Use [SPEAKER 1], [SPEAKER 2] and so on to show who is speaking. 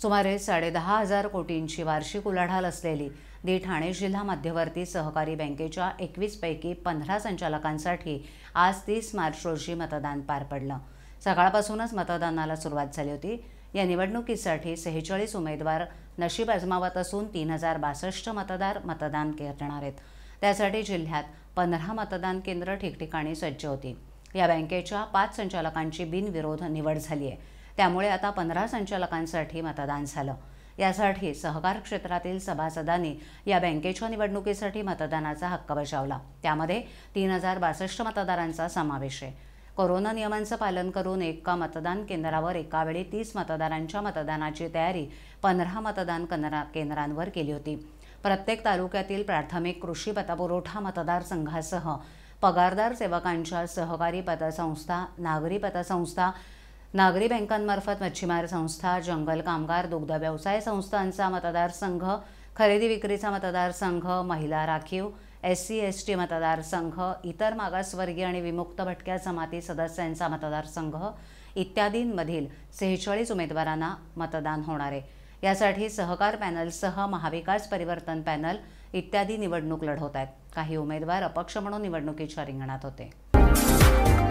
[SPEAKER 1] सुमारे साडेदहा हजार कोटींची वार्षिक उलाढाल असलेली दी ठाणे जिल्हा मध्यवर्ती सहकारी बँकेच्या एकवीसपैकी पंधरा संचालकांसाठी आज तीस मार्च रोजी मतदान पार पडलं सकाळपासूनच मतदानाला सुरुवात झाली होती या निवडणुकीसाठी सेहेचाळीस उमेदवार नशीब अजमावत असून तीन हजार बासष्ट मतदार मतदान करणार आहेत त्यासाठी जिल्ह्यात पंधरा मतदान केंद्र ठिकठिकाणी सज्ज होती या बँकेच्या पाच संचालकांची बिनविरोध निवड झाली आहे त्यामुळे आता पंधरा संचालकांसाठी मतदान झालं यासाठी सहकार क्षेत्रातील सभासदांनी या बँकेच्या निवडणुकीसाठी मतदानाचा हक्क बजावला त्यामध्ये तीन हजार बासष्ट मतदारांचा समावेश आहे कोरोना नियमांचं पालन करून एका मतदान केंद्रावर एकावेळी तीस मतदारांच्या मतदानाची तयारी पंधरा मतदान केंद्रांवर केली होती प्रत्येक तालुक्यातील प्राथमिक कृषी पतपुरवठा मतदारसंघासह पगारदार सेवकांच्या सहकारी पतसंस्था नागरी पतसंस्था नागरी बँकांमार्फत मच्छीमार संस्था जंगल कामगार दुग्ध व्यवसाय संस्थांचा मतदारसंघ खरेदी विक्रीचा मतदारसंघ महिला राखीव एस सी एस टी मतदारसंघ इतर मागासवर्गीय आणि विमुक्त भटक्या जमाती सदस्यांचा मतदारसंघ इत्यादींमधील सेहेचाळीस उमेदवारांना मतदान होणार आहे यासाठी सहकार पॅनलसह महाविकास परिवर्तन पॅनल इत्यादी निवडणूक लढवत आहेत काही उमेदवार अपक्ष म्हणून निवडणुकीच्या रिंगणात होते